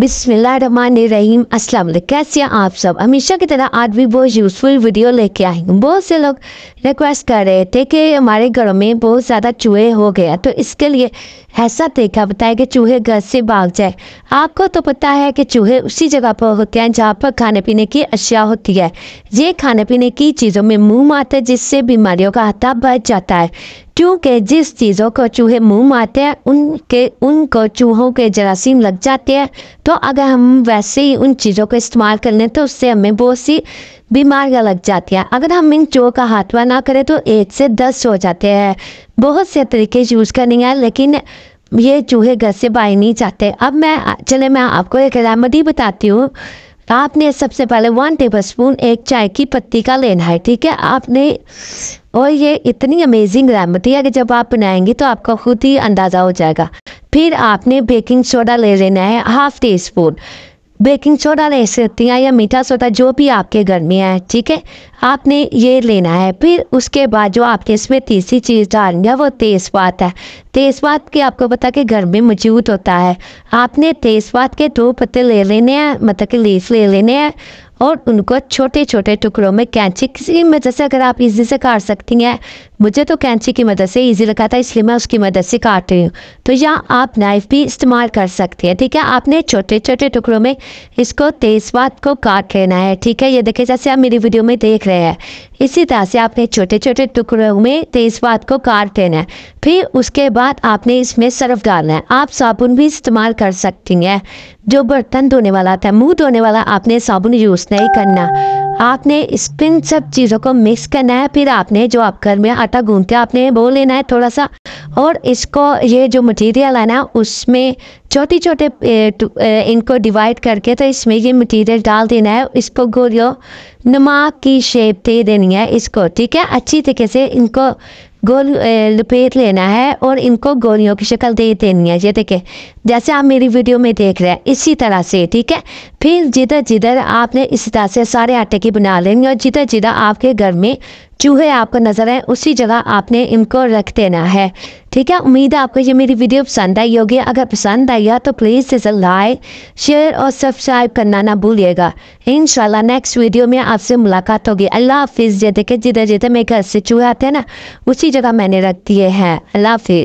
बिस्मिल्लाहिर्रहमानिर्रहीम अस्सलाम वालेकुम कैसे हैं आप सब हमेशा की तरह आज भी बहुत यूज़फुल वीडियो लेके आए हैं बहुत से लोग रिक्वेस्ट कर रहे थे कि हमारे घरों में बहुत ज़्यादा चूहे हो गया तो इसके लिए ऐसा देखा बताया कि चूहे घर से भाग जाए आपको तो पता है कि चूहे उसी जगह पर होते हैं जहाँ पर खाने पीने की अशिया होती है ये खाने पीने की चीज़ों में मुँह मारते जिससे बीमारियों का हाथा बढ़ जाता है क्योंकि जिस चीज़ों को चूहे मुंह मारते हैं उनके उनको चूहों के जरासीम लग जाते हैं तो अगर हम वैसे ही उन चीज़ों को इस्तेमाल कर लें तो उससे हमें बहुत सी बीमारियाँ लग जाती हैं अगर हम इन चूहों का हाथवा ना करें तो एक से दस हो जाते हैं बहुत से तरीके यूज़ करने हैं लेकिन ये चूहे घर से बाहर नहीं जाते अब मैं चले मैं आपको एक रेमेडी बताती हूँ आपने सबसे पहले वन टेबल स्पून एक चाय की पत्ती का लेना है ठीक है आपने और ये इतनी अमेजिंग रेमती है कि जब आप बनाएंगे तो आपका खुद ही अंदाज़ा हो जाएगा फिर आपने बेकिंग सोडा ले लेना है half teaspoon baking soda ले सकती हैं या मीठा सोडा जो भी आपके घर में है ठीक है आपने ये लेना है फिर उसके बाद जो आपने इसमें तीसरी चीज़ डालनी है वो तेज़पात है तेज़पात के आपको पता कि घर में मौजूद होता है आपने तेज़पात के दो पत्ते ले लेने हैं मतलब कि लीफ ले लेने हैं और उनको छोटे छोटे टुकड़ों में कैंची किसी मदद से अगर आप इजी से काट सकती हैं मुझे तो कैंची की मदद से ईजी लगा था इसलिए मैं उसकी मदद से काट रही हूँ तो या आप नाइफ भी इस्तेमाल कर सकते हैं ठीक है आपने छोटे छोटे टुकड़ों में इसको तेज़पात को काट लेना है ठीक है ये देखिए जैसे आप मेरी वीडियो में देख रहे हैं इसी तरह से आपने छोटे छोटे टुकड़ों में तेज़पात को काट लेना है फिर उसके बाद आपने इसमें सर्फ डालना है आप साबुन भी इस्तेमाल कर सकती हैं जो बर्तन धोने वाला था मुँह धोने वाला आपने साबुन यूज़ नहीं करना आपने इस सब चीज़ों को मिक्स करना है फिर आपने जो आप घर में आटा गूंथते आपने वो लेना है थोड़ा सा और इसको ये जो मटेरियल है ना उसमें छोटे छोटे इनको डिवाइड करके तो इसमें ये मटेरियल डाल देना है इसको गोलियो नमक की शेप दे देनी है इसको ठीक है अच्छी तरीके से इनको गोल लपेट लेना है और इनको गोलियों की शक्ल दे देनी है ये देखें जैसे आप मेरी वीडियो में देख रहे हैं इसी तरह से ठीक है फिर जिधर जिधर आपने इसी तरह से सारे आटे की बना लेनी और जिधर जिधर आपके घर में चूहे आपको नज़र आए उसी जगह आपने इनको रख देना है ठीक है उम्मीद है आपको ये मेरी वीडियो पसंद आई होगी अगर पसंद आई है तो प्लीज़ इसे लाइक शेयर और सब्सक्राइब करना ना भूलिएगा इन नेक्स्ट वीडियो में आपसे मुलाकात होगी अल्लाह हाफिज़ जैसे कि जिधर जिधर मेरे घर से चूहे आते हैं ना उसी जगह मैंने रख दिए हैं अल्लाह हाफिज़